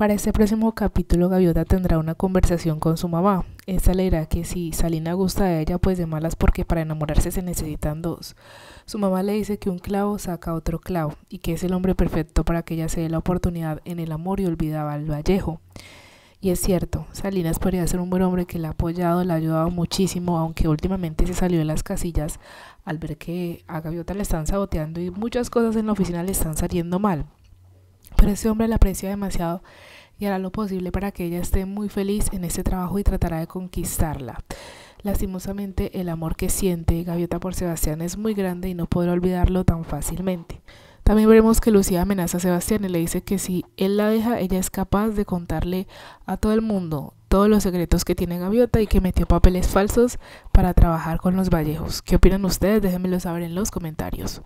Para este próximo capítulo, Gaviota tendrá una conversación con su mamá. Esta le dirá que si Salina gusta de ella, pues de malas porque para enamorarse se necesitan dos. Su mamá le dice que un clavo saca otro clavo y que es el hombre perfecto para que ella se dé la oportunidad en el amor y olvidaba al Vallejo. Y es cierto, Salinas podría ser un buen hombre que la ha apoyado, la ha ayudado muchísimo, aunque últimamente se salió de las casillas al ver que a Gaviota le están saboteando y muchas cosas en la oficina le están saliendo mal. Pero ese hombre la aprecia demasiado y hará lo posible para que ella esté muy feliz en este trabajo y tratará de conquistarla. Lastimosamente, el amor que siente Gaviota por Sebastián es muy grande y no podrá olvidarlo tan fácilmente. También veremos que Lucía amenaza a Sebastián y le dice que si él la deja, ella es capaz de contarle a todo el mundo todos los secretos que tiene Gaviota y que metió papeles falsos para trabajar con los Vallejos. ¿Qué opinan ustedes? Déjenmelo saber en los comentarios.